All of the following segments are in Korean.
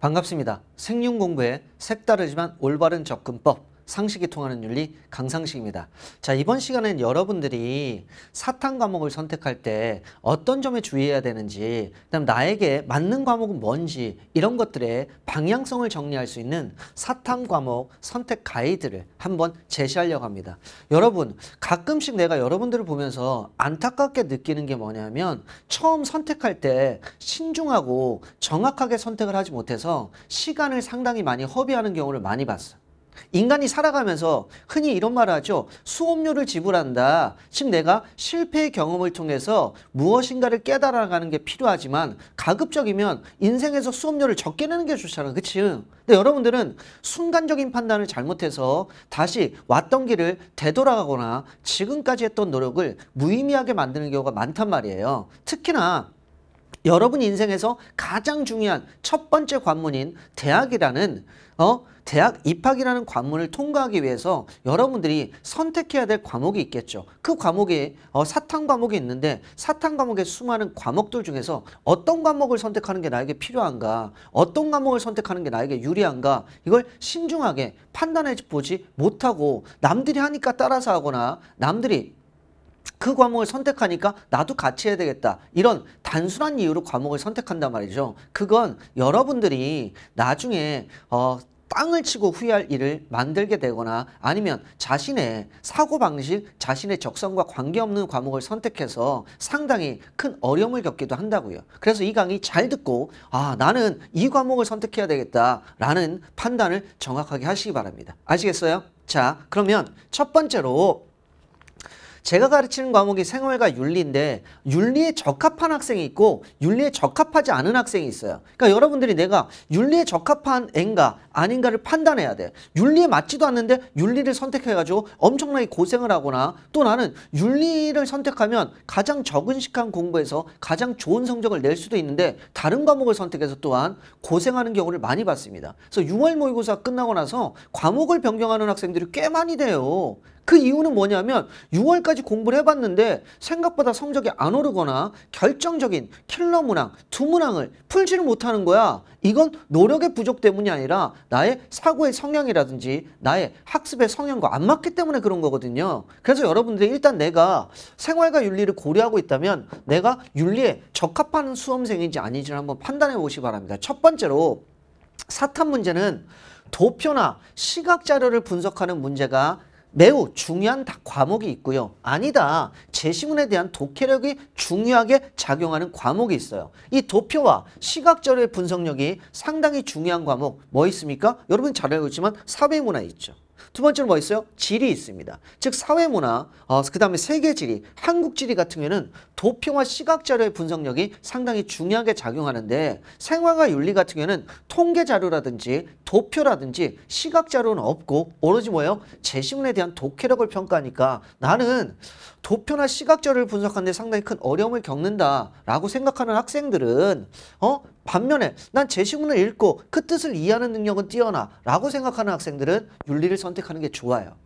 반갑습니다. 생윤공부의 색다르지만 올바른 접근법 상식이 통하는 윤리 강상식입니다. 자 이번 시간엔 여러분들이 사탐 과목을 선택할 때 어떤 점에 주의해야 되는지 그다음 나에게 맞는 과목은 뭔지 이런 것들의 방향성을 정리할 수 있는 사탐 과목 선택 가이드를 한번 제시하려고 합니다. 여러분 가끔씩 내가 여러분들을 보면서 안타깝게 느끼는 게 뭐냐면 처음 선택할 때 신중하고 정확하게 선택을 하지 못해서 시간을 상당히 많이 허비하는 경우를 많이 봤어요. 인간이 살아가면서 흔히 이런 말을 하죠. 수업료를 지불한다. 즉 내가 실패 의 경험을 통해서 무엇인가를 깨달아가는 게 필요하지만 가급적이면 인생에서 수업료를 적게 내는 게 좋잖아. 그치? 근데 여러분들은 순간적인 판단을 잘못해서 다시 왔던 길을 되돌아가거나 지금까지 했던 노력을 무의미하게 만드는 경우가 많단 말이에요. 특히나 여러분 인생에서 가장 중요한 첫 번째 관문인 대학이라는 어 대학 입학이라는 관문을 통과하기 위해서 여러분들이 선택해야 될 과목이 있겠죠. 그 과목에 어, 사탕 과목이 있는데 사탕 과목의 수많은 과목들 중에서 어떤 과목을 선택하는 게 나에게 필요한가 어떤 과목을 선택하는 게 나에게 유리한가 이걸 신중하게 판단해 보지 못하고 남들이 하니까 따라서 하거나 남들이 그 과목을 선택하니까 나도 같이 해야 되겠다. 이런 단순한 이유로 과목을 선택한단 말이죠. 그건 여러분들이 나중에 어, 땅을 치고 후회할 일을 만들게 되거나 아니면 자신의 사고방식, 자신의 적성과 관계없는 과목을 선택해서 상당히 큰 어려움을 겪기도 한다고요. 그래서 이 강의 잘 듣고 아 나는 이 과목을 선택해야 되겠다라는 판단을 정확하게 하시기 바랍니다. 아시겠어요? 자 그러면 첫 번째로 제가 가르치는 과목이 생활과 윤리인데 윤리에 적합한 학생이 있고 윤리에 적합하지 않은 학생이 있어요. 그러니까 여러분들이 내가 윤리에 적합한 애인가 아닌가를 판단해야 돼. 윤리에 맞지도 않는데 윤리를 선택해가지고 엄청나게 고생을 하거나 또 나는 윤리를 선택하면 가장 적은 시간 공부해서 가장 좋은 성적을 낼 수도 있는데 다른 과목을 선택해서 또한 고생하는 경우를 많이 봤습니다. 그래서 6월 모의고사 끝나고 나서 과목을 변경하는 학생들이 꽤 많이 돼요. 그 이유는 뭐냐면 6월까지 공부를 해봤는데 생각보다 성적이 안 오르거나 결정적인 킬러 문항, 두 문항을 풀지를 못하는 거야. 이건 노력의 부족 때문이 아니라 나의 사고의 성향이라든지 나의 학습의 성향과 안 맞기 때문에 그런 거거든요. 그래서 여러분들이 일단 내가 생활과 윤리를 고려하고 있다면 내가 윤리에 적합한 수험생인지 아닌지 한번 판단해 보시기 바랍니다. 첫 번째로 사탐 문제는 도표나 시각 자료를 분석하는 문제가 매우 중요한 과목이 있고요. 아니다. 제시문에 대한 독해력이 중요하게 작용하는 과목이 있어요. 이 도표와 시각자의 분석력이 상당히 중요한 과목 뭐 있습니까? 여러분 잘 알고 있지만 사회문화 있죠. 두번째는뭐 있어요? 지리 있습니다. 즉 사회문화, 어, 그 다음에 세계지리, 한국지리 같은 경우는 도표와 시각자료의 분석력이 상당히 중요하게 작용하는데 생활과 윤리 같은 경우는 통계자료라든지 도표라든지 시각자료는 없고 오로지 뭐예요? 제시문에 대한 독해력을 평가하니까 나는 도표나 시각절을 분석하는데 상당히 큰 어려움을 겪는다라고 생각하는 학생들은 어 반면에 난 제시문을 읽고 그 뜻을 이해하는 능력은 뛰어나라고 생각하는 학생들은 윤리를 선택하는 게 좋아요.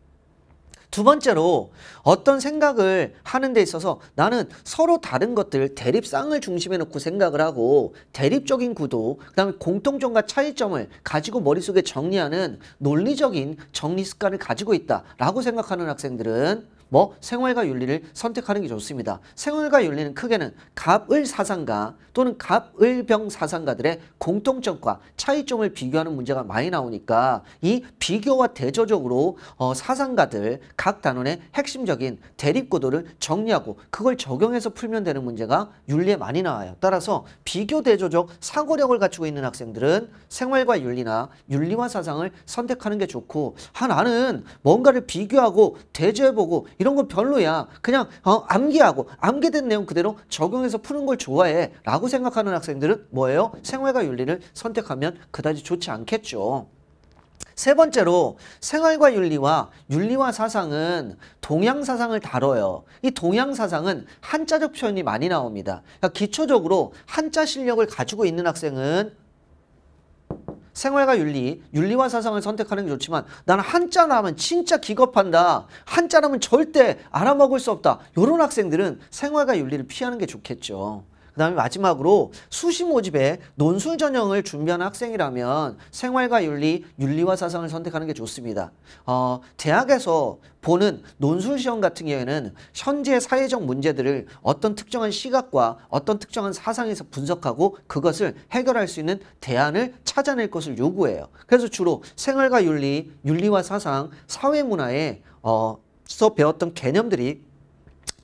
두 번째로 어떤 생각을 하는 데 있어서 나는 서로 다른 것들 대립상을 중심에 놓고 생각을 하고 대립적인 구도 그다음에 공통점과 차이점을 가지고 머릿속에 정리하는 논리적인 정리 습관을 가지고 있다라고 생각하는 학생들은 뭐 생활과 윤리를 선택하는 게 좋습니다. 생활과 윤리는 크게는 갑을 사상가 또는 갑을병 사상가들의 공통점과 차이점을 비교하는 문제가 많이 나오니까 이 비교와 대조적으로 어, 사상가들 각 단원의 핵심적인 대립구도를 정리하고 그걸 적용해서 풀면 되는 문제가 윤리에 많이 나와요. 따라서 비교 대조적 사고력을 갖추고 있는 학생들은 생활과 윤리나 윤리와 사상을 선택하는 게 좋고 하 아, 나는 뭔가를 비교하고 대조해보고 이런 건 별로야. 그냥 어, 암기하고 암기된 내용 그대로 적용해서 푸는 걸 좋아해 라고 생각하는 학생들은 뭐예요? 생활과 윤리를 선택하면 그다지 좋지 않겠죠. 세 번째로 생활과 윤리와 윤리와 사상은 동양 사상을 다뤄요. 이 동양 사상은 한자적 표현이 많이 나옵니다. 그러니까 기초적으로 한자 실력을 가지고 있는 학생은 생활과 윤리, 윤리와 사상을 선택하는 게 좋지만 나는 한자나 하면 진짜 기겁한다. 한자라면 절대 알아먹을 수 없다. 이런 학생들은 생활과 윤리를 피하는 게 좋겠죠. 그 다음에 마지막으로 수시 모집에 논술 전형을 준비하는 학생이라면 생활과 윤리, 윤리와 사상을 선택하는 게 좋습니다. 어, 대학에서 보는 논술 시험 같은 경우에는 현재 사회적 문제들을 어떤 특정한 시각과 어떤 특정한 사상에서 분석하고 그것을 해결할 수 있는 대안을 찾아낼 것을 요구해요. 그래서 주로 생활과 윤리, 윤리와 사상, 사회문화에 어, 서 배웠던 개념들이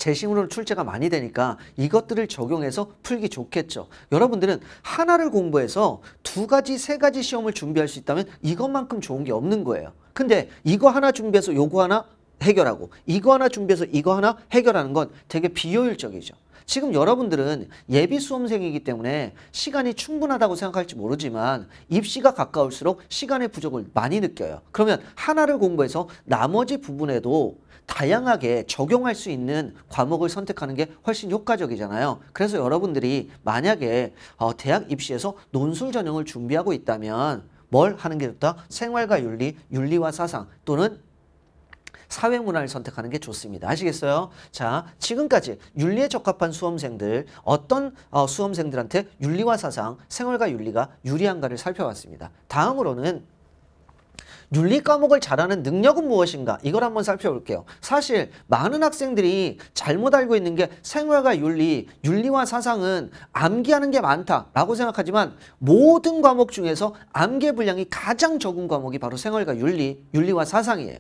재심으로 출제가 많이 되니까 이것들을 적용해서 풀기 좋겠죠. 여러분들은 하나를 공부해서 두 가지, 세 가지 시험을 준비할 수 있다면 이것만큼 좋은 게 없는 거예요. 근데 이거 하나 준비해서 요거 하나 해결하고 이거 하나 준비해서 이거 하나 해결하는 건 되게 비효율적이죠. 지금 여러분들은 예비 수험생이기 때문에 시간이 충분하다고 생각할지 모르지만 입시가 가까울수록 시간의 부족을 많이 느껴요. 그러면 하나를 공부해서 나머지 부분에도 다양하게 적용할 수 있는 과목을 선택하는 게 훨씬 효과적이잖아요. 그래서 여러분들이 만약에 어, 대학 입시에서 논술 전형을 준비하고 있다면 뭘 하는 게 좋다? 생활과 윤리, 윤리와 사상 또는 사회문화를 선택하는 게 좋습니다. 아시겠어요? 자, 지금까지 윤리에 적합한 수험생들 어떤 어, 수험생들한테 윤리와 사상, 생활과 윤리가 유리한가를 살펴봤습니다. 다음으로는 윤리 과목을 잘하는 능력은 무엇인가 이걸 한번 살펴볼게요 사실 많은 학생들이 잘못 알고 있는 게 생활과 윤리 윤리와 사상은 암기하는 게 많다라고 생각하지만 모든 과목 중에서 암기 분량이 가장 적은 과목이 바로 생활과 윤리 윤리와 사상이에요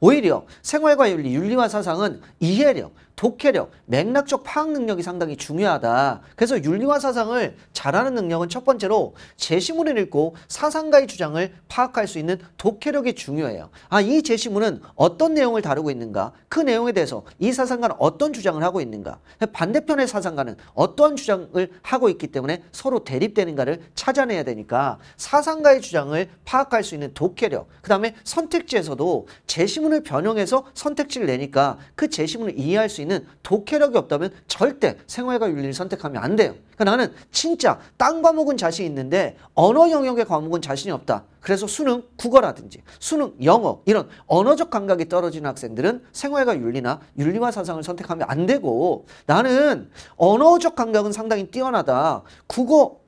오히려 생활과 윤리, 윤리와 사상은 이해력, 독해력, 맥락적 파악 능력이 상당히 중요하다. 그래서 윤리와 사상을 잘하는 능력은 첫 번째로 제시문을 읽고 사상가의 주장을 파악할 수 있는 독해력이 중요해요. 아, 이 제시문은 어떤 내용을 다루고 있는가? 그 내용에 대해서 이 사상가는 어떤 주장을 하고 있는가? 반대편의 사상가는 어떠한 주장을 하고 있기 때문에 서로 대립되는가를 찾아내야 되니까 사상가의 주장을 파악할 수 있는 독해력, 그 다음에 선택지에서도 제시문을 변형해서 선택지를 내니까 그 제시문을 이해할 수 있는 윤리는 독해력이 없다면 절대 생활과 윤리를 선택하면 안 돼요. 그러니까 나는 진짜 딴 과목은 자신 있는데 언어 영역의 과목은 자신이 없다. 그래서 수능 국어라든지 수능 영어 이런 언어적 감각이 떨어지는 학생들은 생활과 윤리나 윤리와 사상을 선택하면 안 되고 나는 언어적 감각은 상당히 뛰어나다. 국어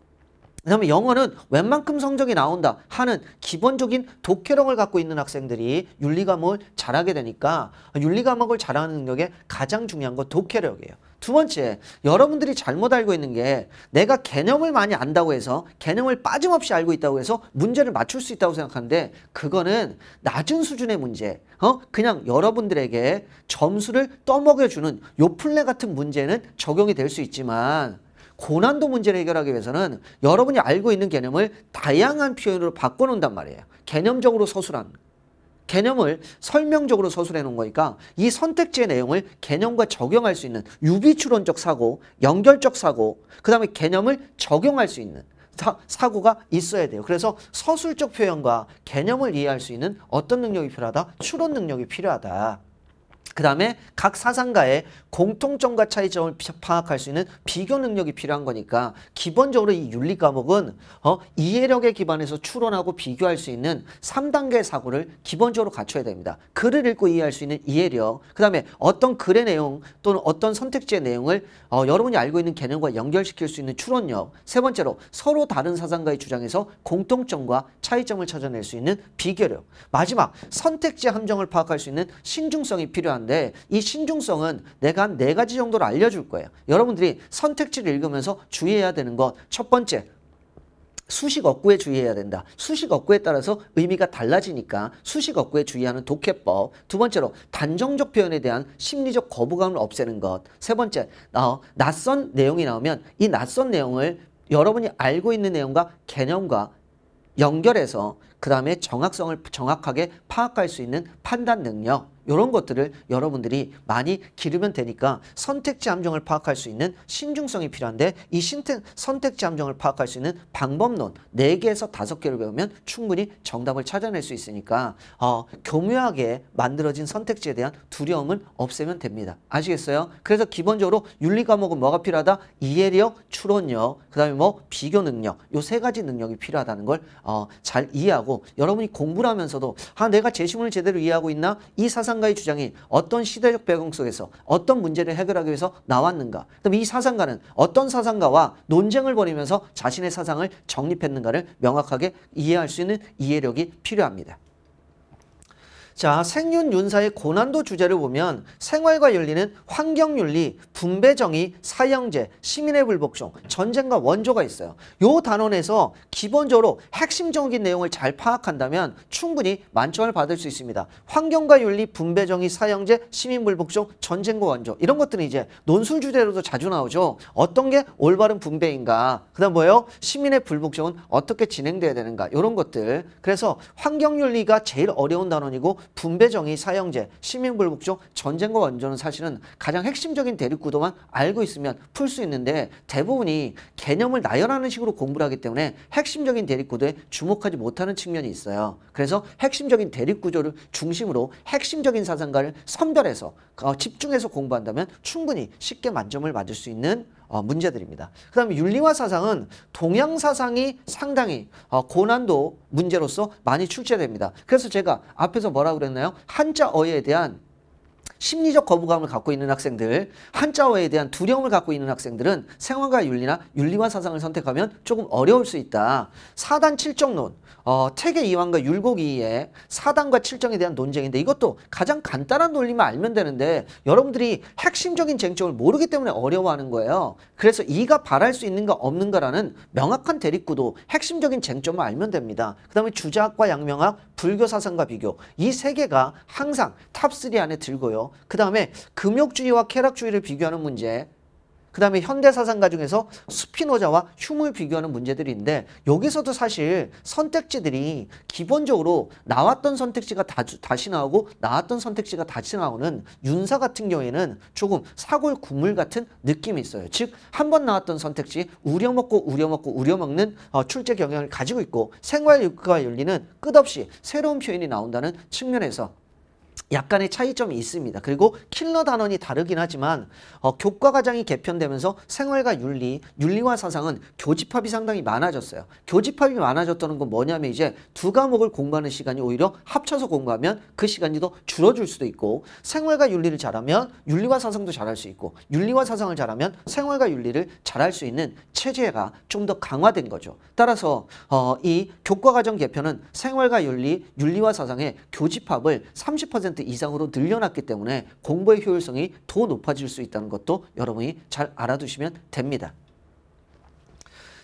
그다음에 영어는 웬만큼 성적이 나온다 하는 기본적인 독해력을 갖고 있는 학생들이 윤리과목을 잘하게 되니까 윤리과목을 잘하는 능력의 가장 중요한 건 독해력이에요. 두 번째, 여러분들이 잘못 알고 있는 게 내가 개념을 많이 안다고 해서 개념을 빠짐없이 알고 있다고 해서 문제를 맞출 수 있다고 생각하는데 그거는 낮은 수준의 문제, 어? 그냥 여러분들에게 점수를 떠먹여주는 요플레 같은 문제는 적용이 될 수 있지만 고난도 문제를 해결하기 위해서는 여러분이 알고 있는 개념을 다양한 표현으로 바꿔놓는단 말이에요. 개념적으로 서술한 개념을 설명적으로 서술해 놓은 거니까 이 선택지의 내용을 개념과 적용할 수 있는 유비추론적 사고, 연결적 사고, 그 다음에 개념을 적용할 수 있는 사, 고가 있어야 돼요. 그래서 서술적 표현과 개념을 이해할 수 있는 어떤 능력이 필요하다? 추론 능력이 필요하다. 그 다음에 각 사상가의 공통점과 차이점을 파악할 수 있는 비교 능력이 필요한 거니까 기본적으로 이 윤리 과목은 어, 이해력에 기반해서 추론하고 비교할 수 있는 3단계 사고를 기본적으로 갖춰야 됩니다. 글을 읽고 이해할 수 있는 이해력, 그 다음에 어떤 글의 내용 또는 어떤 선택지의 내용을 어, 여러분이 알고 있는 개념과 연결시킬 수 있는 추론력, 세 번째로 서로 다른 사상가의 주장에서 공통점과 차이점을 찾아낼 수 있는 비교력, 마지막 선택지 함정을 파악할 수 있는 신중성이 필요한 중요한데 이 신중성은 내가 한네 가지 정도를 알려줄 거예요. 여러분들이 선택지를 읽으면서 주의해야 되는 것 첫 번째 수식 어구에 주의해야 된다. 수식 어구에 따라서 의미가 달라지니까 수식 어구에 주의하는 독해법. 두 번째로 단정적 표현에 대한 심리적 거부감을 없애는 것. 세 번째, 어, 낯선 내용이 나오면 이 낯선 내용을 여러분이 알고 있는 내용과 개념과 연결해서 그 다음에 정확성을 정확하게 파악할 수 있는 판단 능력 이런 것들을 여러분들이 많이 기르면 되니까 선택지 함정을 파악할 수 있는 신중성이 필요한데 이 신택, 선택지 함정을 파악할 수 있는 방법론 4개에서 5개를 배우면 충분히 정답을 찾아낼 수 있으니까 어, 교묘하게 만들어진 선택지에 대한 두려움을 없애면 됩니다. 아시겠어요? 그래서 기본적으로 윤리 과목은 뭐가 필요하다? 이해력, 추론력, 그 다음에 뭐 비교 능력 요 세 가지 능력이 필요하다는 걸잘 어, 이해하고 하고 여러분이 공부를 하면서도 아 내가 제시문을 제대로 이해하고 있나? 이 사상가의 주장이 어떤 시대적 배경 속에서 어떤 문제를 해결하기 위해서 나왔는가? 그럼 이 사상가는 어떤 사상가와 논쟁을 벌이면서 자신의 사상을 정립했는가를 명확하게 이해할 수 있는 이해력이 필요합니다. 자, 생윤 윤사의 고난도 주제를 보면 생활과 윤리는 환경윤리, 분배정의, 사형제, 시민의 불복종, 전쟁과 원조가 있어요. 요 단원에서 기본적으로 핵심적인 내용을 잘 파악한다면 충분히 만점을 받을 수 있습니다. 환경과 윤리, 분배정의, 사형제, 시민 불복종, 전쟁과 원조 이런 것들은 이제 논술 주제로도 자주 나오죠. 어떤 게 올바른 분배인가 그 다음 뭐예요? 시민의 불복종은 어떻게 진행돼야 되는가 이런 것들 그래서 환경윤리가 제일 어려운 단원이고 분배정의, 사형제, 시민불복종, 전쟁과 원조는 사실은 가장 핵심적인 대립구도만 알고 있으면 풀 수 있는데 대부분이 개념을 나열하는 식으로 공부를 하기 때문에 핵심적인 대립구도에 주목하지 못하는 측면이 있어요. 그래서 핵심적인 대립구조를 중심으로 핵심적인 사상가를 선별해서 어, 집중해서 공부한다면 충분히 쉽게 만점을 맞을 수 있는 어, 문제들입니다. 그 다음에 윤리와 사상은 동양 사상이 상당히 어, 고난도 문제로서 많이 출제됩니다. 그래서 제가 앞에서 뭐라고 그랬나요? 한자어에 대한 심리적 거부감을 갖고 있는 학생들, 한자어에 대한 두려움을 갖고 있는 학생들은 생활과 윤리나 윤리와 사상을 선택하면 조금 어려울 수 있다. 사단 칠정론, 어, 태계 이황과 율곡이의 사단과 칠정에 대한 논쟁인데 이것도 가장 간단한 논리만 알면 되는데 여러분들이 핵심적인 쟁점을 모르기 때문에 어려워하는 거예요. 그래서 이가 바랄 수 있는가 없는가라는 명확한 대립구도 핵심적인 쟁점을 알면 됩니다. 그 다음에 주자학과 양명학, 불교 사상과 비교 이 세 개가 항상 탑3 안에 들고요. 있고요. 그 다음에 금욕주의와 쾌락주의를 비교하는 문제 그 다음에 현대사상가 중에서 스피노자와 흉을 비교하는 문제들인데 여기서도 사실 선택지들이 기본적으로 나왔던 선택지가 다, 다시 나오고 나왔던 선택지가 다시 나오는 윤사 같은 경우에는 조금 사골 국물 같은 느낌이 있어요. 즉 한 번 나왔던 선택지 우려먹고 우려먹고 우려먹는 어, 출제 경향을 가지고 있고 생활과 윤리는 끝없이 새로운 표현이 나온다는 측면에서 약간의 차이점이 있습니다. 그리고 킬러 단원이 다르긴 하지만 어, 교과과정이 개편되면서 생활과 윤리, 윤리와 사상은 교집합이 상당히 많아졌어요. 교집합이 많아졌다는 건 뭐냐면 이제 두 과목을 공부하는 시간이 오히려 합쳐서 공부하면 그 시간이 더 줄어줄 수도 있고 생활과 윤리를 잘하면 윤리와 사상도 잘할 수 있고 윤리와 사상을 잘하면 생활과 윤리를 잘할 수 있는 체제가 좀 더 강화된 거죠. 따라서 어, 이 교과과정 개편은 생활과 윤리, 윤리와 사상의 교집합을 30% 50% 그 이상으로 늘려놨기 때문에 공부의 효율성이 더 높아질 수 있다는 것도 여러분이 잘 알아두시면 됩니다.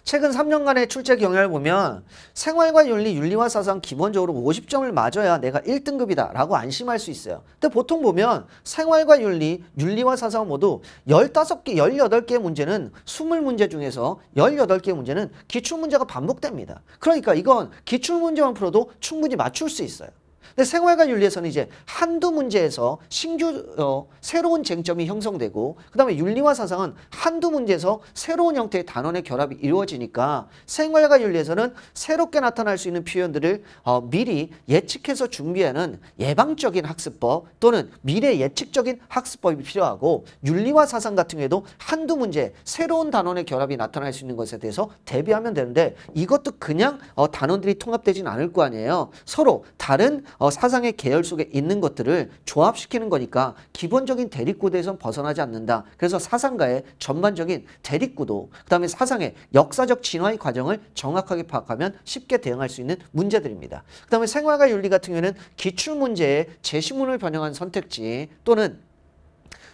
최근 3년간의 출제 경향을 보면 생활과 윤리, 윤리와 사상 기본적으로 50점을 맞아야 내가 1등급이다 라고 안심할 수 있어요. 근데 보통 보면 생활과 윤리, 윤리와 사상 모두 15개, 18개 문제는 20문제 중에서 18개 문제는 기출문제가 반복됩니다. 그러니까 이건 기출문제만 풀어도 충분히 맞출 수 있어요. 근데 생활과 윤리에서는 이제 한두 문제에서 신규 어, 새로운 쟁점이 형성되고 그다음에 윤리와 사상은 한두 문제에서 새로운 형태의 단원의 결합이 이루어지니까 생활과 윤리에서는 새롭게 나타날 수 있는 표현들을 어, 미리 예측해서 준비하는 예방적인 학습법 또는 미래 예측적인 학습법이 필요하고 윤리와 사상 같은 경우에도 한두 문제 새로운 단원의 결합이 나타날 수 있는 것에 대해서 대비하면 되는데 이것도 그냥 어, 단원들이 통합되진 않을 거 아니에요. 서로 다른 어, 어, 사상의 계열 속에 있는 것들을 조합시키는 거니까 기본적인 대립구도에선 벗어나지 않는다. 그래서 사상가의 전반적인 대립구도, 그 다음에 사상의 역사적 진화의 과정을 정확하게 파악하면 쉽게 대응할 수 있는 문제들입니다. 그 다음에 생활과 윤리 같은 경우에는 기출문제의 제시문을 변형한 선택지 또는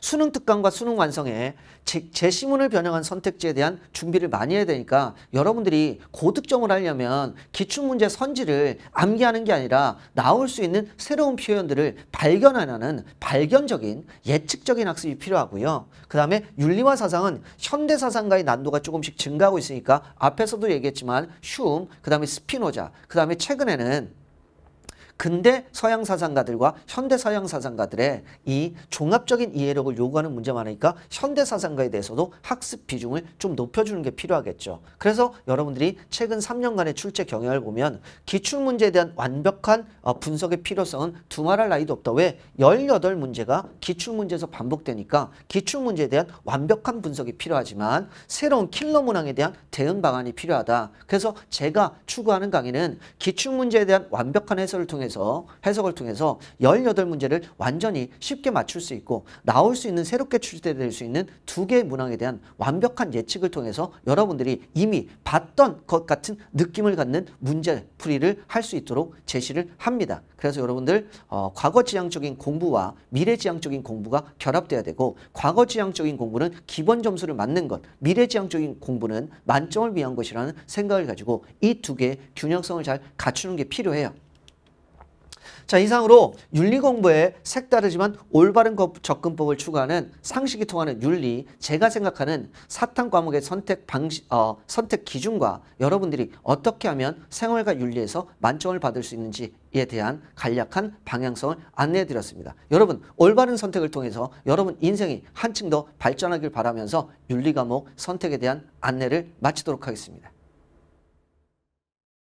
수능 특강과 수능 완성에 제, 제시문을 변형한 선택지에 대한 준비를 많이 해야 되니까 여러분들이 고득점을 하려면 기출문제 선지를 암기하는 게 아니라 나올 수 있는 새로운 표현들을 발견하는 발견적인 예측적인 학습이 필요하고요. 그 다음에 윤리와 사상은 현대 사상과의 난도가 조금씩 증가하고 있으니까 앞에서도 얘기했지만 슘, 그 다음에 스피노자, 그 다음에 최근에는 근대 서양 사상가들과 현대 서양 사상가들의 이 종합적인 이해력을 요구하는 문제만 하니까 현대 사상가에 대해서도 학습 비중을 좀 높여주는 게 필요하겠죠. 그래서 여러분들이 최근 3년간의 출제 경향을 보면 기출문제에 대한 완벽한 어, 분석의 필요성은 두말할 나이도 없다. 왜? 18문제가 기출문제에서 반복되니까 기출문제에 대한 완벽한 분석이 필요하지만 새로운 킬러 문항에 대한 대응 방안이 필요하다. 그래서 제가 추구하는 강의는 기출문제에 대한 완벽한 해설을 통해서 통해서 해석을 통해서 18문제를 완전히 쉽게 맞출 수 있고 나올 수 있는 새롭게 출제될 수 있는 두 개의 문항에 대한 완벽한 예측을 통해서 여러분들이 이미 봤던 것 같은 느낌을 갖는 문제풀이를 할 수 있도록 제시를 합니다. 그래서 여러분들 어, 과거지향적인 공부와 미래지향적인 공부가 결합돼야 되고 과거지향적인 공부는 기본 점수를 맞는 것 미래지향적인 공부는 만점을 위한 것이라는 생각을 가지고 이 두 개의 균형성을 잘 갖추는 게 필요해요. 자 이상으로 윤리 공부에 색다르지만 올바른 접근법을 추구하는 상식이 통하는 윤리 제가 생각하는 사탕 과목의 선택 방식 어, 선택 기준과 여러분들이 어떻게 하면 생활과 윤리에서 만점을 받을 수 있는지에 대한 간략한 방향성을 안내해 드렸습니다. 여러분 올바른 선택을 통해서 여러분 인생이 한층 더 발전하길 바라면서 윤리 과목 선택에 대한 안내를 마치도록 하겠습니다.